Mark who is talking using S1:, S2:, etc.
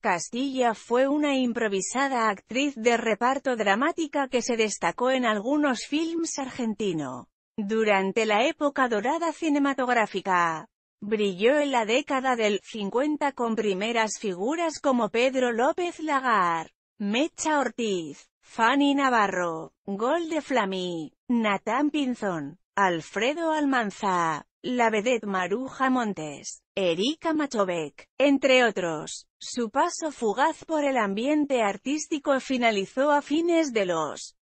S1: Castilla fue una improvisada actriz de reparto dramática que se destacó en algunos films argentinos. Durante la época dorada cinematográfica, brilló en la década del 50 con primeras figuras como Pedro López Lagar, Mecha Ortiz, Fanny Navarro, Gol de Flamí, Natán Pinzón, Alfredo Almanza, la vedette Maruja Montes, Erika Machovec, entre otros. Su paso fugaz por el ambiente artístico finalizó a fines de los